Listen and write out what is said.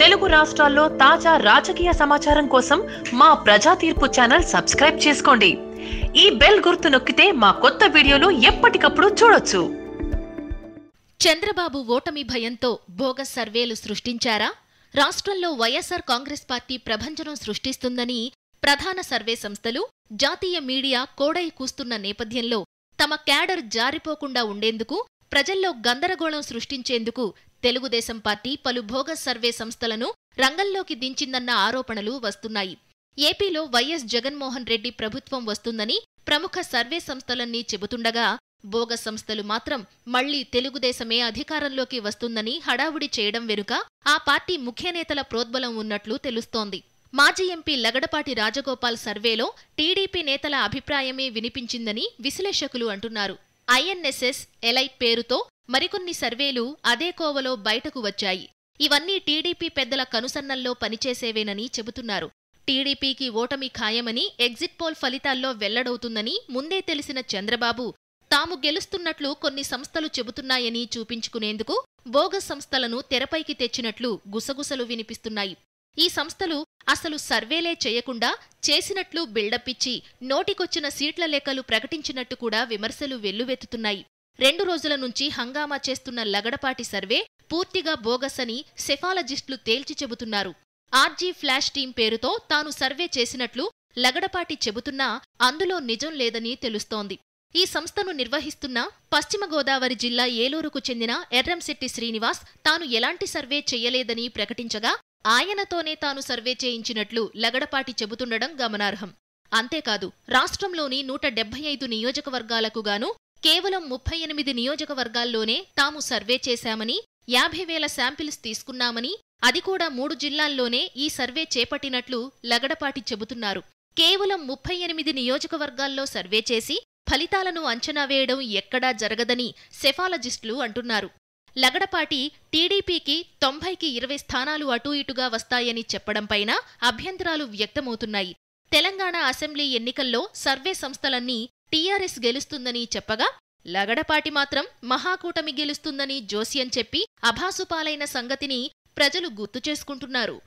తెలుగు రాష్ట్రాల్లో తాజా రాజకీయ సమాచారం కోసం మా ప్రజా తీర్పు ఛానల్ సబ్స్క్రైబ్ చేసుకోండి ఈ బెల్ గుర్తు నొక్కితే మా కొత్త వీడియోలు ఎప్పటికప్పుడు చూడొచ్చు చంద్రబాబు ఓటమి భయంతో భోగ సర్వేలు సృష్టించారా రాష్ట్రంలో వైఎస్సార్ కాంగ్రెస్ పార్టీ ప్రభంజనం సృష్టిస్తుందని ప్రధాన సర్వే సంస్థలు జాతీయ మీడియా కోడై కూస్తున్న నేపథ్యంలో తమ క్యాడర్ జారిపోకుండా ఉండేందుకు ప్రజల్లో గందరగోళం సృష్టించేందుకు తెలుగుదేశం పార్టీ పలు భోగస్ సర్వే సంస్థలను రంగంలోకి దించిందన్న ఆరోపణలు వస్తున్నాయి ఏపీలో వైఎస్ జగన్మోహన్ రెడ్డి ప్రభుత్వం వస్తుందని ప్రముఖ సర్వే సంస్థలన్నీ చెబుతుండగా భోగ సంస్థలు మాత్రం మళ్లీ తెలుగుదేశమే అధికారంలోకి వస్తుందని హడావుడి చేయడం వెనుక ఆ పార్టీ ముఖ్యనేతల ప్రోద్బలం ఉన్నట్లు తెలుస్తోంది మాజీ ఎంపీ లగడపాటి రాజగోపాల్ సర్వేలో టీడీపీ నేతల అభిప్రాయమే వినిపించిందని విశ్లేషకులు అంటున్నారు ఐఎన్ఎస్ఎస్ ఎలైట్ పేరుతో మరికొన్ని సర్వేలు అదే కోవలో బయటకు వచ్చాయి ఇవన్నీ టీడీపీ పెద్దల కనుసన్నల్లో పనిచేసేవేనని చెబుతున్నారు టీడీపీకి ఓటమి ఖాయమని ఎగ్జిట్ పోల్ ఫలితాల్లో వెల్లడవుతుందని ముందే తెలిసిన చంద్రబాబు తాము గెలుస్తున్నట్లు కొన్ని సంస్థలు చెబుతున్నాయని చూపించుకునేందుకు బోగస్ సంస్థలను తెరపైకి తెచ్చినట్లు గుసగుసలు వినిపిస్తున్నాయి ఈ సంస్థలు అసలు సర్వేలే చేయకుండా చేసినట్లు బిల్డప్ ఇచ్చి నోటికొచ్చిన సీట్ల లేఖలు ప్రకటించినట్టు కూడా విమర్శలు వెల్లువెత్తుతున్నాయి రెండు రోజుల నుంచి హంగామా చేస్తున్న లగడపాటి సర్వే పూర్తిగా బోగస్ అని సెఫాలజిస్టులు తేల్చి చెబుతున్నారు ఆర్జీ ఫ్లాష్ టీం పేరుతో తాను సర్వే చేసినట్లు లగడపాటి చెబుతున్నా అందులో నిజం లేదని తెలుస్తోంది ఈ సంస్థను నిర్వహిస్తున్న పశ్చిమ గోదావరి జిల్లా ఏలూరుకు చెందిన ఎర్రంశెట్టి శ్రీనివాస్ తాను ఎలాంటి సర్వే చెయ్యలేదని ప్రకటించగా ఆయనతోనే తాను సర్వే చేయించినట్లు లగడపాటి చెబుతుండడం గమనార్హం అంతేకాదు రాష్ట్రంలోని నూట డెబ్బై ఐదు నియోజకవర్గాలకుగాను కేవలం ముప్పై ఎనిమిది నియోజకవర్గాల్లోనే తాము సర్వే చేశామని యాభై వేల శాంపిల్స్ తీసుకున్నామని అది కూడా మూడు జిల్లాల్లోనే ఈ సర్వే చేపట్టినట్లు లగడపాటి చెబుతున్నారు కేవలం ముప్పై ఎనిమిది నియోజకవర్గాల్లో సర్వే చేసి ఫలితాలను అంచనా వేయడం ఎక్కడా జరగదని సెఫాలజిస్టులు అంటున్నారు లగడపాటి టీడీపీకి తొంభైకి ఇరవై స్థానాలు అటూ ఇటుగా వస్తాయని చెప్పడంపైన అభ్యంతరాలు వ్యక్తమవుతున్నాయి తెలంగాణ అసెంబ్లీ ఎన్నికల్లో సర్వే సంస్థలన్నీ టీఆర్ఎస్ గెలుస్తుందని చెప్పగా లగడపాటి మాత్రం మహాకూటమి గెలుస్తుందని జోస్యం చెప్పి అభాసుపాలైన సంగతిని ప్రజలు గుర్తు చేసుకుంటున్నారు